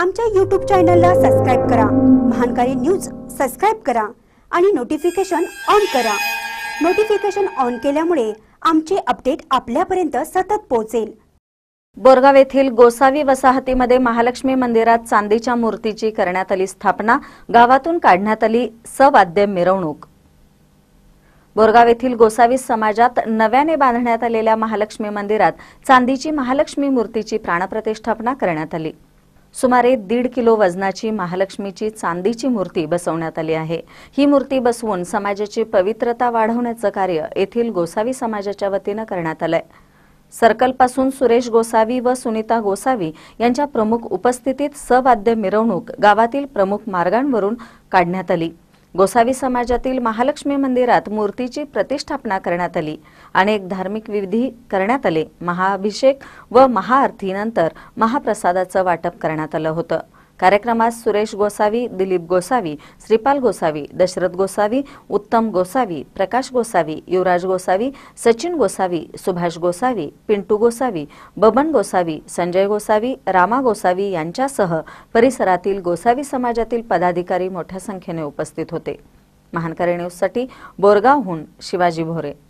आमच्या यूट्यूब चॅनलला सबस्क्राईब करा महानकारी न्यूज सबस्क्राईब करा आणि नोटिफिकेशन ऑन करा नोटिफिकेशन ऑन केल्यामुळे आमचे अपडेट आपल्यापर्यंत सतत पोहोचेल बोरगाव येथील गोसावी वसाहतीमध्ये महालक्ष्मी मंदिरात चांदीच्या मूर्तीची करण्यात आली स्थापना गावातून काढण्यात आली सवाद्य मिरवणूक बोरगाव येथील गोसावी समाजात नव्याने बांधण्यात आलेल्या महालक्ष्मी मंदिरात चांदीची महालक्ष्मी मूर्तीची प्राणप्रतिष्ठापना करण्यात आली सुमारे दीड किलो वजनाची महालक्ष्मीची चांदीची मूर्ती बसवण्यात आली आहे ही मूर्ती बसवून समाजाची पवित्रता वाढवण्याचं कार्य येथील गोसावी समाजाच्या वतीनं करण्यात आलंय सर्कलपासून सुरेश गोसावी व सुनीता गोसावी यांच्या प्रमुख उपस्थितीत सवाद्य मिरवणूक गावातील प्रमुख मार्गांवरून काढण्यात आली गोसावी समाजातील महालक्ष्मी मंदिरात मूर्तीची प्रतिष्ठापना करण्यात आली अनेक धार्मिक विधी करण्यात आले महाअभिषेक व महाआरतीनंतर महाप्रसादाचं वाटप करण्यात आलं होतं कार्यक्रमात सुरेश गोसावी दिलीप गोसावी श्रीपाल गोसावी दशरथ गोसावी उत्तम गोसावी प्रकाश गोसावी युवराज गोसावी सचिन गोसावी सुभाष गोसावी पिंटू गोसावी बबन गोसावी संजय गोसावी रामा गोसावी यांच्यासह परिसरातील गोसावी समाजातील पदाधिकारी मोठ्या संख्येने उपस्थित होते महानकारी न्यूजसाठी बोरगावहून शिवाजी भोरे